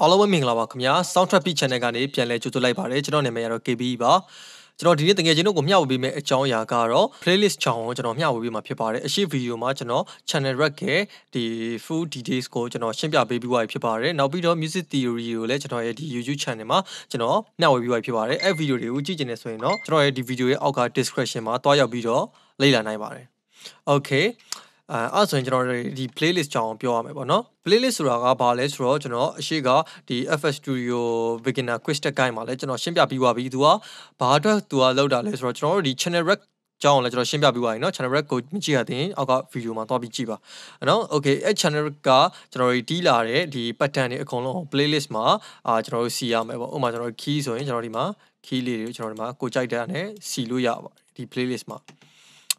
အားလုံးပဲမင်္ဂလာပါခင်ဗျာ Soundtrack Beat Channel ကနေပြန်လည်ကြိုဆိုလိုက်ပါတယ်ကျွန်တော်နာမည်ကတော့ KB ပါကျွန်တော်ဒီနေ့တကယ်ချင်းတို့ကိုမျှဝေပေးမယ့်အကြောင်းအရာကတော့ playlist ချောင်းကိုကျွန်တော်မျှဝေပေးမှာဖြစ်ပါတယ်အရှိဗီဒီယိုမှာကျွန်တော် channel rec ရဲ့ဒီ full details ကိုကျွန်တော်ရှင်းပြပေးပြီးွားဖြစ်ပါတယ်နောက်ပြီးတော့ music theory ကိုလည်းကျွန်တော်ရဲ့ဒီ YouTube channel မှာကျွန်တော်မျှဝေပြီးွားဖြစ်ပါတယ်အဲ့ဗီဒီယိုတွေကိုကြည့်ကြနေဆိုရင်တော့ကျွန်တော်ရဲ့ဒီ video ရဲ့အောက်က description မှာတွားရောက်ပြီးတော့လေ့လာနိုင်ပါတယ် okay အဲအဲ့ဆိုရင်ကျွန်တော်ဒီ playlist ကြောင်းပြောရမယ်ပေါ့နော် playlist ဆိုတာကဘာလဲဆိုတော့ကျွန်တော်အရှိကဒီ FS Studio beginner quiz tech guide မှာလဲကျွန်တော်ရှင်းပြပြီးသွားပြီသူကဘာအတွက်သူကလောက်တာလဲဆိုတော့ကျွန်တော်တို့ဒီ channel rec ကြောင်းလည်းကျွန်တော်ရှင်းပြပေးပါရင်เนาะ channel rec ကိုကြည့်ရတဲ့အောက်က video မှာသွားပြီးကြည့်ပါเนาะ okay အဲ့ channel rec ကကျွန်တော်တို့တီးလာတဲ့ဒီ pattern တွေအကုန်လုံး playlist မှာအာကျွန်တော်တို့စီရမယ်ပေါ့ဥပမာကျွန်တော် key ဆိုရင်ကျွန်တော်ဒီမှာ key လေးတွေကိုကျွန်တော်ဒီမှာကိုကြိုက်တဲ့အနဲ့စီလို့ရပါဒီ playlist မှာ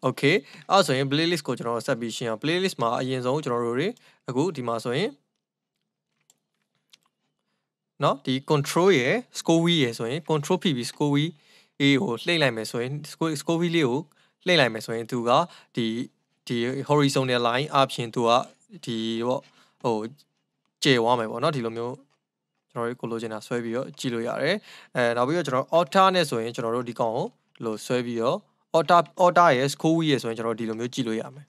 Okay အဲ့ဆိုရင် playlist ကိုကျွန်တော်ဆက်ပြီးရှင်းအောင် playlist မှာအရင်ဆုံးကျွန်တော်တို့တွေအခုဒီမှာဆိုရင်เนาะဒီ control ရယ် score v ရယ်ဆိုရင် control ဖိပြီး score v a ကိုလှိမ့်လိုက်မယ်ဆိုရင် score score v လေးကိုလှိမ့်လိုက်မယ်ဆိုရင်သူကဒီဒီ horizontal line အပြင်သူကဒီပေါ့ဟိုကျေသွားမယ်ပေါ့เนาะဒီလိုမျိုးကျွန်တော်တို့ကိုလိုချင်တာဆွဲပြီးတော့ကြည့်လို့ရတယ်အဲနောက်ပြီးတော့ကျွန်တော် alter နဲ့ဆိုရင်ကျွန်တော်တို့ဒီကောင်ကိုဒီလိုဆွဲပြီးတော့ order order ရဲ့ score ရဲ့ဆိုရင်ကျွန်တော်ဒီလိုမျိုးကြည့်လို့ရမယ်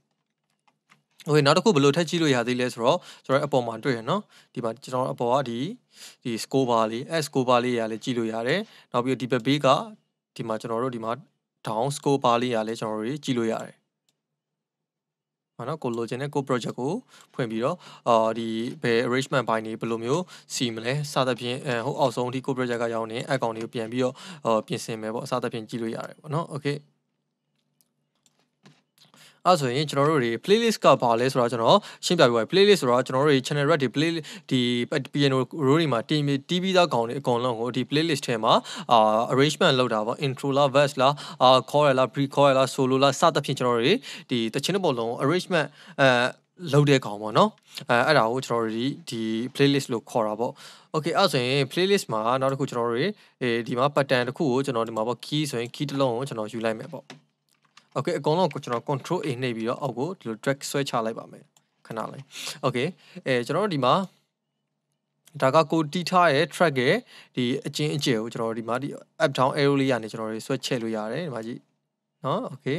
โอเคနောက်တစ်ခုဘယ်လိုထပ်ကြည့်လို့ရသေးလဲဆိုတော့ကျွန်တော် အပေါ်မှာတွေ့ရနော်ဒီမှာကျွန်တော်အပေါ်ကဒီဒီ score bar လေး s score bar လေးရာလေးကြည့်လို့ရတယ်နောက်ပြီးဒီဘက်ဘေးကဒီမှာကျွန်တော်တို့ဒီမှာ down score bar လေးရာလေးကျွန်တော်တို့ကြည့်လို့ရတယ်ဟာနော်ကိုလိုချင်တဲ့ကို project ကိုဖွင့်ပြီးတော့အာဒီဘယ် arrangement ဘိုင်းတွေဘယ်လိုမျိုးစီမလဲစသဖြင့်ဟိုအောက်ဆုံးအထိကို project ကရောက်နေအကောင့်တွေကိုပြန်ပြီးတော့ပြင်ဆင်မယ်ပေါ့အစသဖြင့်ကြည့်လို့ရတယ်ပေါ့နော် okay အဲ့ဆိုရင်ကျွန်တော်တို့တွေ playlist ကဘာလဲဆိုတော့ကျွန်တော်ရှင်းပြပြပါ playlist ဆိုတော့ကျွန်တော်တို့တွေ channel rep တွေ play ဒီ piano row တွေမှာတင်တီးပြီးသားကောင်တွေအကုန်လုံးကိုဒီ playlist ထဲမှာအာ arrangement လုပ်တာပေါ့ intro လား verse လားအာ chorus လား pre chorus လား solo လားစသဖြင့်ကျွန်တော်တို့တွေဒီတခြင်းတစ်ပုံလုံး arrangement အဲလုပ်တဲ့ကောင်ပေါ့နော်အဲအဲ့ဒါကိုကျွန်တော်တို့ဒီ playlist လို့ခေါ်တာပေါ့ okay အဲ့ဆိုရင် playlist မှာနောက်တစ်ခုကျွန်တော်တို့ဒီမှာ pattern တစ်ခုကိုကျွန်တော်ဒီမှာပေါ့ key ဆိုရင် key တစ်လုံးကိုကျွန်တော်ယူလိုက်မယ်ပေါ့ Okay အကုန်လုံးကိုကျွန်တော် control A နှိပ်ပြီးတော့အောက်ကိုဒီလို drag ဆွဲချလိုက်ပါမယ်ခဏလေး Okay အဲကျွန်တော်တို့ဒီမှာဒါကကိုတီးထားတဲ့ track ရဲ့ဒီအချင်းအကျယ်ကိုကျွန်တော်ဒီမှာဒီ up down arrow လေးကနေကျွန်တော်တွေဆွဲချက်လို့ရတယ်ဒီမှာကြည့်နော် okay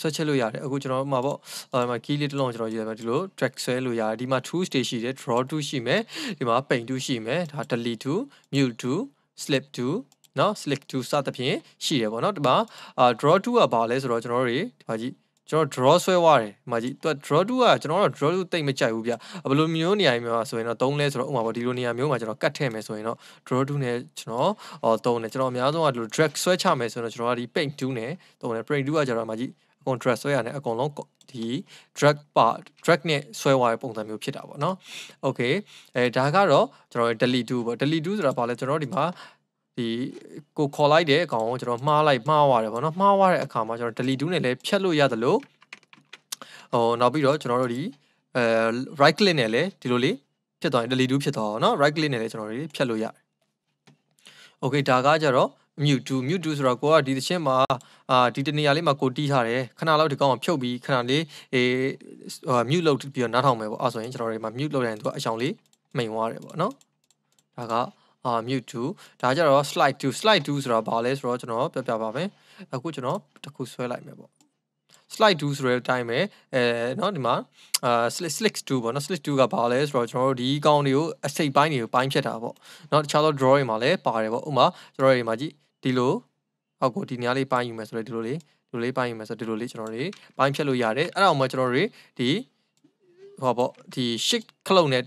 ဆွဲချက်လို့ရတယ်အခုကျွန်တော်မှာပေါ့ဒီမှာ key လေးတစ်လုံးကျွန်တော်ယူရမှာဒီလို track ဆွဲလို့ရတယ်ဒီမှာ two stage ရှိတယ် draw two ရှိမယ်ဒီမှာ paint two ရှိမယ်ဒါ delete two mute two slip two เนาะ slick to စသဖြင့်ရှိတယ်ပေါ့เนาะဒီမှာ draw to ကဘာလဲဆိုတော့ကျွန်တော်တို့တွေဒီမှာကြည့်ကျွန်တော် draw ဆွဲသွားတယ်ဒီမှာကြည့်သူက draw to ကကျွန်တော်တို့ draw to တိတ်မကြိုက်ဘူးဗျဘယ်လိုမျိုးနေရာမျိုးမှာဆိုရင်တော့သုံးလဲဆိုတော့ဥပမာပေါ့ဒီလိုနေရာမျိုးမှာကျွန်တော်ကတ်ထည့်မယ်ဆိုရင်တော့ draw to နဲ့ကျွန်တော်အော်သုံးတယ်ကျွန်တော်အများဆုံးကဒီလို drag ဆွဲချမယ်ဆိုရင်တော့ကျွန်တော်ကဒီ paint to နဲ့သုံးတယ် paint to ကကျွန်တော်ဒီမှာကြည့်အကုန် drag ဆွဲရတယ်အကုန်လုံးဒီ drag ပါ drag နဲ့ဆွဲသွားတဲ့ပုံစံမျိုးဖြစ်တာပေါ့နော် okay အဲဒါကတော့ကျွန်တော် delete to ပေါ့ delete to ဆိုတာဘာလဲကျွန်တော်ဒီမှာဒီကိုခေါ်လိုက်တဲ့အကောင်ကိုကျွန်တော်မှားလိုက်မှားသွားတယ်ဗောနော်မှားသွားတဲ့အခါမှာကျွန်တော် delete 2နဲ့လည်းဖြတ်လို့ရသလိုဟိုနောက်ပြီးတော့ကျွန်တော်တို့ဒီအဲ right click နဲ့လည်းဒီလိုလေးဖြတ်သွားရင် delete 2ဖြစ်သွားတော့เนาะ right click နဲ့လည်းကျွန်တော်တို့ဖြတ်လို့ရတယ် okay ဒါကကြတော့ mute 2 mute 2ဆိုတော့ကိုကဒီသချင်းမှာအာဒီတနေရာလေးမှာကိုတီးထားတယ်ခဏလောက်ဒီကောင်ကိုဖြုတ်ပြီးခဏလေးအေဟို mute လုပ်ပြီးတော့နားထောင်မယ်ပေါ့အဲဆိုရင်ကျွန်တော်တို့ဒီမှာ mute လုပ်ရင်သူကအရှောင်လေးမိန်သွားတယ်ပေါ့เนาะဒါကအာ mute to ဒါကြတော့ slide to slide to ဆိုတာဘာလဲဆိုတော့ကျွန်တော်ပြောပြပါမယ်အခုကျွန်တော်တစ်ခုဆွဲလိုက်မယ်ပေါ့ slide do ဆိုတဲ့အတိုင်းပဲအဲเนาะဒီမှာအာ slick do ပေါ့เนาะ slick do ကဘာလဲဆိုတော့ကျွန်တော်တို့ဒီကောင်းတွေကိုအစိပ်ပိုင်းတွေကိုပိုင်းဖြတ်တာပေါ့เนาะတခြားသော drawing မှာလည်းပါတယ်ပေါ့ဥမာကျွန်တော်တို့ဒီမှာကြည့်ဒီလိုအောက်ကိုဒီနေရာလေးပိုင်းယူမယ်ဆိုတော့ဒီလိုလေးဒီလိုလေးပိုင်းယူမယ်ဆိုတော့ဒီလိုလေးကျွန်တော်တို့ပိုင်းဖြတ်လို့ရတယ်အဲ့ဒါအောင်မှကျွန်တော်တို့ဒီဟောပေါ့ဒီ shit ခလုတ်နဲ့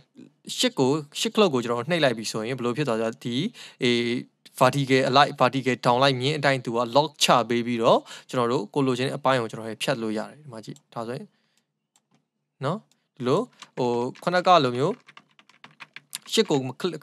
shit ကို shit ခလုတ်ကိုကျွန်တော်နှိပ်လိုက်ပြီဆိုရင်ဘယ်လိုဖြစ်သွားကြဒီအေ vertical align vertical down လိုက်မြင်းအတိုင်းသူက lock ချပေးပြီးတော့ကျွန်တော်တို့ကိုလိုချင်တဲ့အပိုင်းကိုကျွန်တော်ရဖြတ်လို့ရတယ်ဒီမှာကြည့်ဒါဆိုရင်နော်ဒီလိုဟိုခုနကလိုမျိုး shit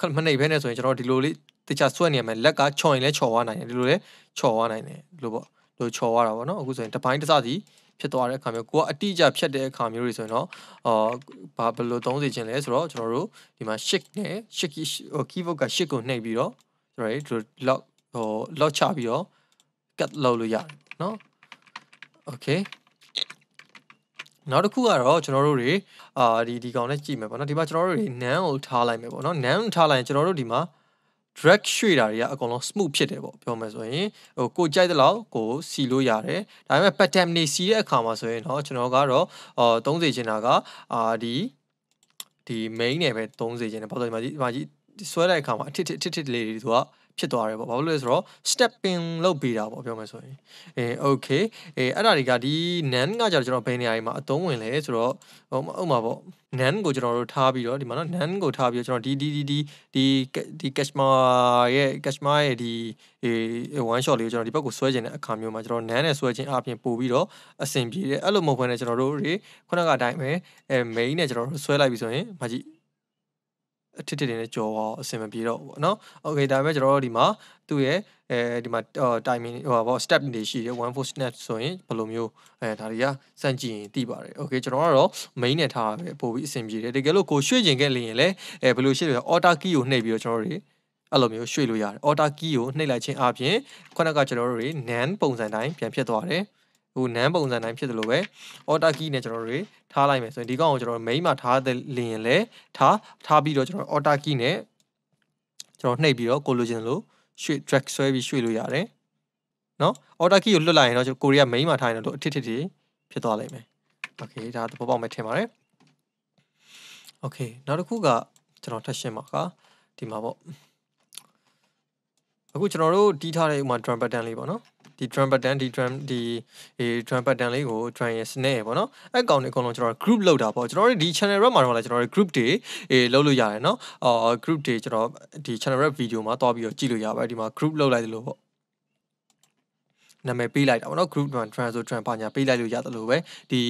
ကိုမနှိပ်ဘဲနဲ့ဆိုရင်ကျွန်တော်ဒီလိုလေးတခြားဆွဲနေရမယ်လက်ကချော်ရင်လည်းချော်သွားနိုင်တယ်ဒီလိုလည်းချော်သွားနိုင်တယ်ဒီလိုပေါ့လိုချော်သွားတာပေါ့နော်အခုဆိုရင်တပိုင်းတစ်စစီဖြစ်သွားတဲ့အခါမျိုးကိုကအတိအကျဖြတ်တဲ့အခါမျိုးတွေဆိုရင်တော့အော်ဘာဘယ်လိုသုံးစီခြင်းလဲဆိုတော့ကျွန်တော်တို့ဒီမှာ shift နဲ့ shift key keyboard က shift ကိုနှိပ်ပြီးတော့ကျွန်တော်တို့ lock ဟို lock ချပြီးတော့ cut လုပ်လို့ရတယ်เนาะ okay နောက်တစ်ခုကတော့ကျွန်တော်တို့တွေအာဒီဒီကောင်နဲ့ကြည့်မယ်ပေါ့နော်ဒီမှာကျွန်တော်တို့တွေ nan ကိုထားလိုက်မယ်ပေါ့နော် nan ထားလိုက်ရင်ကျွန်တော်တို့ဒီမှာ drag ရွှေ့တာတွေကအကုန်လုံး smooth ဖြစ်တယ်ပေါ့ပြောမယ်ဆိုရင်ဟိုကိုကြိုက်တဲ့လောက်ကိုစီလို့ရတယ်ဒါပေမဲ့ pattern နေစီတဲ့အခါမှာဆိုရင်တော့ကျွန်တော်ကတော့အော်သုံးစီချင်တာကအာဒီဒီ main နဲ့ပဲသုံးစီချင်တယ်ပေါ့ဆိုဒီမှာဒီဆွဲတဲ့အခါမှာအထစ်ထစ်ထစ်ထစ်လေးတွေသူကဖြစ်သွားတယ်ပေါ့ဘာလို့လဲဆိုတော့ stepping လုပ်ပေးတာပေါ့ပြောမယ်ဆိုရင်အဲ okay အဲအဲ့ဒါတွေကဒီ nan ကကြတော့ကျွန်တော်ဘယ်နေရာတွေမှာအသုံးဝင်လဲဆိုတော့ဟိုဥမာပေါ့ nan ကိုကျွန်တော်တို့ထားပြီးတော့ဒီမှာနော် nan ကိုထားပြီးတော့ကျွန်တော်ဒီဒီဒီဒီဒီဒီ kashmir ရဲ့ kashmir ရဲ့ဒီအဲ one shot လေးကိုကျွန်တော်ဒီဘက်ကိုဆွဲခြင်းတဲ့အခါမျိုးမှာကျွန်တော် nan နဲ့ဆွဲခြင်းအပြင်ပို့ပြီးတော့အဆင်ပြေတယ်အဲ့လိုမဟုတ်ဘဲနဲ့ကျွန်တော်တို့တွေခုနကအတိုင်းပဲအဲ main နဲ့ကျွန်တော်တို့ဆွဲလိုက်ပြီးဆိုရင်မကြည့်အထစ်ထစ်တွေနဲ့ကြော်တော့အဆင်မပြေတော့ဘူးเนาะ okay ဒါပေမဲ့ကျွန်တော်တို့ဒီမှာသူ့ရဲ့အဲဒီမှာ timing ဟိုပါ step တွေရှိတယ်1 4 snap ဆိုရင်ဘယ်လိုမျိုးအဲဒါတွေကစမ်းကြည့်ရင်သိပါတယ် okay ကျွန်တော်ကတော့ main နဲ့ထားတာပဲပို့ပြီးအဆင်ပြေတယ်တကယ်လို့ကိုရွှေ့ကျင်ခဲ့လျင်လည်းအဲဘယ်လိုရှိလဲ order key ကိုနှိပ်ပြီးတော့ကျွန်တော်တို့အဲ့လိုမျိုးရွှေ့လို့ရတယ် order key ကိုနှိပ်လိုက်ခြင်းအပြင်ခုနကကျွန်တော်တို့တွေ nan ပုံစံတိုင်းပြန်ဖြစ်သွားတယ်ဟိုနန်းပုံစံတိုင်းဖြစ်တယ်လို့ပဲ order key နဲ့ကျွန်တော်တို့ထားလိုက်မယ်ဆိုရင်ဒီကောင်ကိုကျွန်တော် main မှာထားတယ်လင်လဲထားထားပြီးတော့ကျွန်တော် order key နဲ့ကျွန်တော်နှိပ်ပြီးတော့ကိုလိုချင်လို့ရွှေ့ drag ဆွဲပြီးရွှေ့လို့ရတယ်နော် order key ကိုလွတ်လိုက်ရင်တော့ကိုရီးယား main မှာထားရင်တော့အထစ်ထစ်ဖြစ်သွားလိမ့်မယ် okay ဒါသဘောပေါက်မယ်ထင်ပါတယ် okay နောက်တစ်ခုကကျွန်တော်ထပ်ရှင်းပါကဒီမှာပေါ့အခုကျွန်တော်တို့တီးထားတဲ့ဥမာ drum pattern လေးပေါ့နော်ဒီ drum pattern ဒီ drum ဒီ drum pattern လေးကို drum ရဲ့စနစ်ရယ်ပေါ့နော်အဲ့ကောင်တွေအကုန်လုံးကျွန်တော် group လောက်တာပေါ့ကျွန်တော်တို့ဒီ channel rep မှာတော့လည်းကျွန်တော်တို့ group တွေအေးလောက်လို့ရတယ်နော်အော် group တွေကျွန်တော်ဒီ channel rep video မှာတွားပြီးတော့ကြည့်လို့ရပါတယ်ဒီမှာ group လောက်လိုက်တယ်လို့ပေါ့နာမည်ပေးလိုက်တာပေါ့နော် group one trans ဆို trans ပါညာပေးလိုက်လို့ရတယ်လို့ပဲဒီ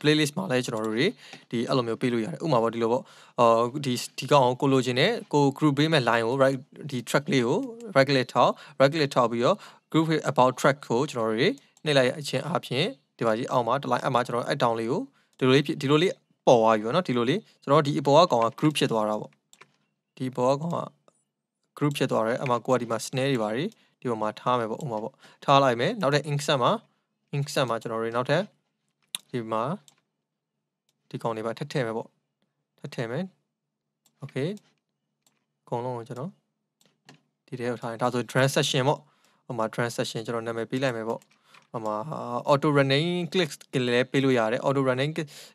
playlist မှာလည်းကျွန်တော်တို့တွေဒီအဲ့လိုမျိုးပေးလို့ရတယ်ဥပမာပေါ့ဒီလိုပေါ့အော်ဒီဒီကောင်ကိုလိုချင်တဲ့ကို group ပေးမဲ့ line ကို right ဒီ track လေးကို right click ထောက် right click ထောက်ပြီးတော့ group about track ကိုကျွန်တော်တို့တွေနှိပ်လိုက်အချင်းအပြင်ဒီပါကြီးအောက်မှာ line အမှာကျွန်တော် add down လေးကိုဒီလိုလေးဒီလိုလေးပေါ်သွားပြီပေါ့နော်ဒီလိုလေးကျွန်တော်ဒီအပေါ်ကကောင်က group ဖြစ်သွားတာပေါ့ဒီပေါ်ကကောင်က group ဖြစ်သွားတယ်အမှာကိုကဒီမှာ snare တွေပါတယ်ဒီပေါ်မှာထားမယ်ပေါ့ဥမာပေါ့ထားလိုက်မယ်နောက်ထပ် ink set မှာ ink set မှာကျွန်တော်တို့နောက်ထပ်ဒီမှာဒီကောင်တွေပါထပ်ထည့်မယ်ပေါ့ထပ်ထည့်မယ် okay အကုန်လုံးကိုကျွန်တော်ဒီထဲကိုထားရင်ဒါဆို transaction ပေါ့ဟိုမှာ transaction ကျွန်တော်နာမည်ပေးလိုက်မယ်ပေါ့ဟိုမှာ auto running clicks ကလည်းပေးလို့ရတယ် auto running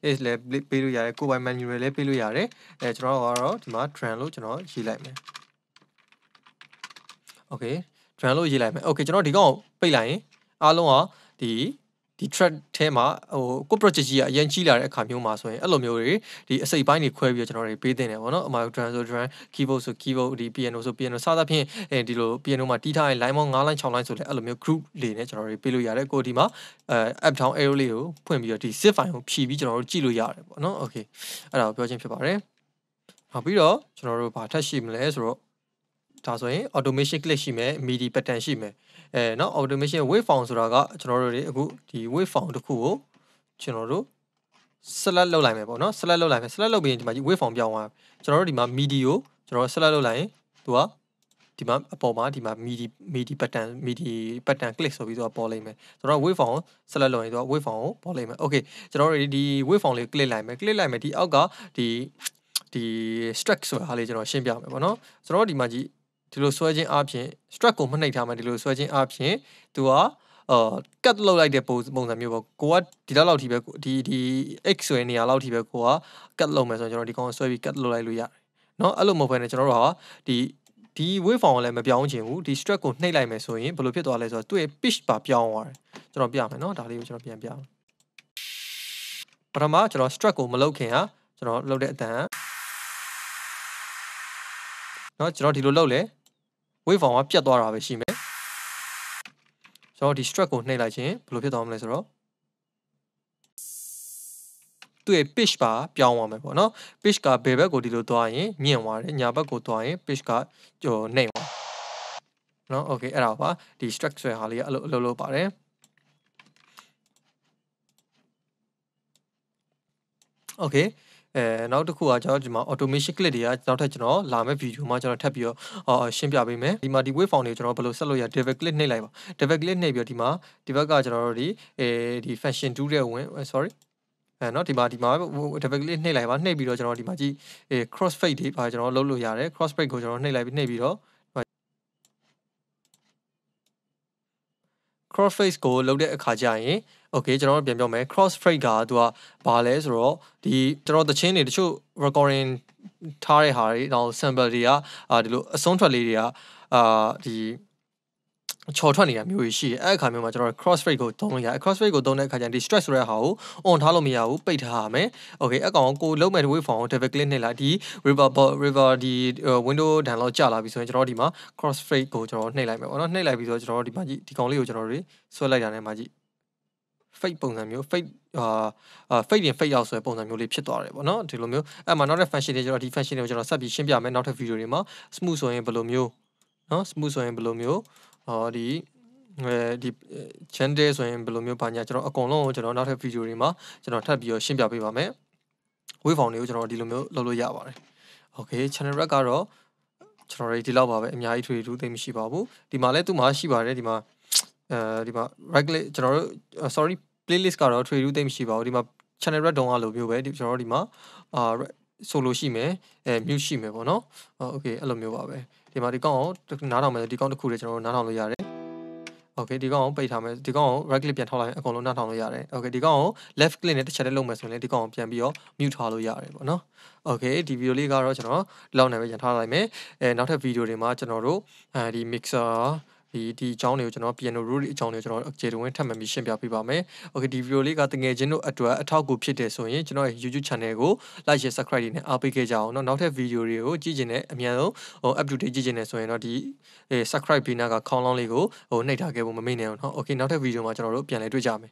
is လည်းပေးလို့ရတယ်ကိုယ်ပိုင် manual လည်းပေးလို့ရတယ်အဲကျွန်တော်ကတော့ဒီမှာ trend လို့ကျွန်တော်ရေးလိုက်မယ် okay run လို့ရေးလိုက်မယ် okay ကျွန်တော်ဒီကောင်ကိုပိတ်လိုက်ရင်အားလုံးကဒီဒီ thread ထဲမှာဟိုကို project ကြီးကအရင်ကြီးလာတဲ့အခါမျိုးမှာဆိုရင်အဲ့လိုမျိုးတွေဒီအစိပ်ပိုင်းတွေခွဲပြီးတော့ကျွန်တော်တွေပေးတင်တယ်ပေါ့နော်အမှ drum ဆို drum keyboard ဆို keyboard ဒီ piano ဆို piano စသဖြင့်အဲဒီလို piano မှာတီးထားရင် line ပေါင်း9 line 6 line ဆိုလဲအဲ့လိုမျိုး group လေးနဲ့ကျွန်တော်တွေပေးလို့ရတယ်ကိုဒီမှာအဲ up down arrow လေးကိုဖွင့်ပြီးတော့ဒီ zip file ကိုဖြည့်ပြီးကျွန်တော်တို့ကြည့်လို့ရတယ်ပေါ့နော် okay အဲ့ဒါကိုပြောချင်းဖြစ်ပါတယ်နောက်ပြီးတော့ကျွန်တော်တို့ဗာထက်ရှိမလဲဆိုတော့ဒါဆိုရင် automation click ရှိမယ် midi pattern ရှိမယ်အဲเนาะ automation waveform ဆိုတာကကျွန်တော်တို့တွေအခုဒီ waveform တစ်ခုကိုကျွန်တော်တို့ select လုပ်လိုက်မယ်ပေါ့เนาะ select လုပ်လိုက်မယ် select လုပ်ပြီးရင်ဒီမှာ waveform ပြောင်းသွားကျွန်တော်တို့ဒီမှာ midi ကိုကျွန်တော် select လုပ်လိုက်ရင်သူကဒီမှာအပေါ်မှာဒီမှာ midi midi pattern midi pattern click ဆိုပြီးတော့ပေါ်လိမ့်မယ်ကျွန်တော် waveform ကို select လုပ်ရင်သူက waveform ကိုပေါ်လိမ့်မယ် okay ကျွန်တော်တို့ဒီ waveform လေး click လိုက်မယ် click လိုက်မယ်ဒီအောက်ကဒီဒီ struct ဆိုတာဟာလေးကျွန်တော်ရှင်းပြမယ်ပေါ့နော်ကျွန်တော်ဒီမှာကြည့်ဒီလိုဆွဲခြင်းအပြင် struct ကိုမနှိပ်ထားမှဒီလိုဆွဲခြင်းအပြင် तू ကအော်ကတ်လောက်လိုက်တဲ့ပုံပုံစံမျိုးပေါ့ကိုကဒီလောက်လောက်ထိပဲဒီဒီ x ဆိုတဲ့နေရာလောက်ထိပဲကိုကကတ်လောက်မယ်ဆိုတော့ကျွန်တော်ဒီကောင်ဆွဲပြီးကတ်လောက်လိုက်လို့ရတယ်เนาะအဲ့လိုမဟုတ်ဘဲနဲ့ကျွန်တော်တို့ဟာဒီဒီ wave form ကိုလည်းမပြောင်းချင်ဘူးဒီ struct ကိုနှိပ်လိုက်မယ်ဆိုရင်ဘယ်လိုဖြစ်သွားလဲဆိုတော့သူ့ရဲ့ pitch ပါပြောင်းသွားတယ်ကျွန်တော်ပြမယ်เนาะဒါလေးကိုကျွန်တော်ပြန်ပြအောင်ပထမကျွန်တော် struct ကိုမလုပ်ခင်ဟာကျွန်တော်လုပ်တဲ့အတန်เนาะကျွန်တော်ဒီလိုလုပ်လဲ wave form ကပြတ်သွားတာပဲရှိမယ်။ကျွန်တော်ဒီ struct ကိုနှိပ်လိုက်ခြင်းဘယ်လိုဖြစ်သွားမလဲဆိုတော့သူ့ရဲ့ pitch ပါပြောင်းသွားမယ်ပေါ့နော် pitch ကဘယ်ဘက်ကိုဒီလိုသွားရင်မြင့်သွားတယ်ညာဘက်ကိုသွားရင် pitch ကကျော်နှိမ်သွားနော် okay အဲ့ဒါပါဒီ structure ဟာလေးကအဲ့လိုအလုပ်လုပ်ပါတယ်โอเคအဲနောက်တစ်ခုကကျွန်တော်ဒီမှာ automation clip တွေကနောက်ထပ်ကျွန်တော်လာမယ့် video မှာကျွန်တော်ထပ်ပြီးတော့ရှင်းပြပေးမယ်ဒီမှာဒီ wave form တွေကိုကျွန်တော်ဘယ်လိုဆက်လို့ရ devil clip နှိပ်လိုက်ပါ devil clip နှိပ်ပြီးတော့ဒီမှာဒီဘက်ကကျွန်တော်တို့ဒီအဲဒီ function 2တဲ့ဝင် sorry အဲเนาะဒီမှာဒီမှာ double click နှိပ်လိုက်ပါနှိပ်ပြီးတော့ကျွန်တော်ဒီမှာကြည့် cross fade တွေပါကျွန်တော်လုပ်လို့ရတယ် cross fade ကိုကျွန်တော်နှိပ်လိုက်ပြီးနှိပ်ပြီးတော့ cross phrase ကိုလုပ်တဲ့အခါကျရင် okay ကျွန်တော်တို့ပြန်ပြောမယ် cross phrase ကသူကဘာလဲဆိုတော့ဒီကျွန်တော်တချင်းတွေတချို့ recording ထားတဲ့ဟာတွေတော့ sample တွေကအာဒီလိုအဆုံးထွက်လေးတွေကအာဒီချော်ထွက်နေတာမျိုးကြီးရှိတယ်အဲ့အခါမျိုးမှာကျွန်တော် cross rate ကိုသုံးလို့ရတယ် cross rate ကိုသုံးတဲ့အခါကျရင်ဒီ stress ဆိုတဲ့ဟာကို on ထားလို့မရဘူးပိတ်ထားရမယ် okay အကောင်ကိုလုံးမဲ့ wave form ကို double click နဲ့လာဒီ river river ဒီ window ဒဏ်လောက်ကျလာပြီဆိုရင်ကျွန်တော်ဒီမှာ cross rate ကိုကျွန်တော်နှိပ်လိုက်မယ်ပေါ့နော်နှိပ်လိုက်ပြီးဆိုတော့ကျွန်တော်ဒီမှာကြည့်ဒီကောင်လေးကိုကျွန်တော်တွေဆွဲလိုက်တာနဲ့မှာကြည့် fake ပုံစံမျိုး fake အာ fake ရင် fake ရောက်ဆိုတဲ့ပုံစံမျိုးလေးဖြစ်သွားတယ်ပေါ့နော်ဒီလိုမျိုးအဲ့မှာနောက်တဲ့ function တွေကျွန်တော်ဒီ function တွေကိုကျွန်တော်ဆက်ပြီးရှင်းပြမယ်နောက်ထပ် video တွေမှာ smooth ဆိုရင်ဘယ်လိုမျိုးနော် smooth ဆိုရင်ဘယ်လိုမျိုးဟောဒီအဲဒီ channel ဆိုရင်ဘယ်လိုမျိုးပါညာကျွန်တော် အကုန်လုံးကိုကျွန်တော်နောက်ထပ် video တွေမှာကျွန်တော်ထပ်ပြီးတော့ရှင်းပြပေးပါမယ် waveform တွေကိုကျွန်တော်ဒီလိုမျိုးလုပ်လို့ရပါတယ် okay channel rec ကတော့ကျွန်တော်တို့ဒီလောက်ပါပဲအများကြီးထွေထူးသိမရှိပါဘူးဒီမှာလည်းသူ့မှာရှိပါတယ်ဒီမှာအဲဒီမှာ right click ကျွန်တော်တို့ sorry playlist ကတော့ထွေထူးသိမရှိပါဘူးဒီမှာ channel red down အလိုမျိုးပဲဒီကျွန်တော်တို့ဒီမှာအာဆိုလိုရှိမယ်အဲ mute ရှိမယ်ပေါ့နော်โอเคအဲ့လိုမျိုးပါပဲဒီမှာဒီကောင်ကိုနားထောင်မယ်ဒီကောင်တစ်ခုတည်းကျွန်တော်တို့နားထောင်လို့ရတယ်โอเคဒီကောင်ကိုပိတ်ထားမယ်ဒီကောင်ကို right click ပြန်ထောက်လိုက်အကုန်လုံးနှောက်ထောင်လို့ရတယ်โอเคဒီကောင်ကို left click နဲ့တစ်ချက်တည်းလုပ်မယ်ဆိုရင်လည်းဒီကောင်ကိုပြန်ပြီးတော့ mute ထားလို့ရတယ်ပေါ့နော်โอเคဒီ video လေးကတော့ကျွန်တော်ဒီလောက်နဲ့ပဲညှထားလိုက်မယ်အဲနောက်ထပ် video တွေမှာကျွန်တော်တို့အဲဒီ mixer ဒီဒီအကြောင်းတွေကိုကျွန်တော် piano rule တွေအကြောင်းတွေကိုကျွန်တော်ကျေတွင်ထပ်မံပြီးရှင်းပြပေးပါမယ်။ Okay ဒီ video လေးကတကယ်ချင်းတို့အတွက်အထောက်အကူဖြစ်တယ်ဆိုရင်ကျွန်တော်ရဲ့ YouTube channel ကို like share subscribe တွေနဲ့အားပေးခဲ့ကြအောင်เนาะနောက်ထပ် video တွေကိုကြည့်ချင်တဲ့အမြန်ဆုံးဟို up to date ကြည့်ချင်တယ်ဆိုရင်တော့ဒီ subscribe ဘေးနားကခေါင်းလောင်းလေးကိုဟိုနှိပ်ထားခဲ့ဖို့မမေ့နဲ့အောင်เนาะ။ Okay နောက်ထပ် video မှာကျွန်တော်တို့ပြန်လည်တွေ့ကြမယ်။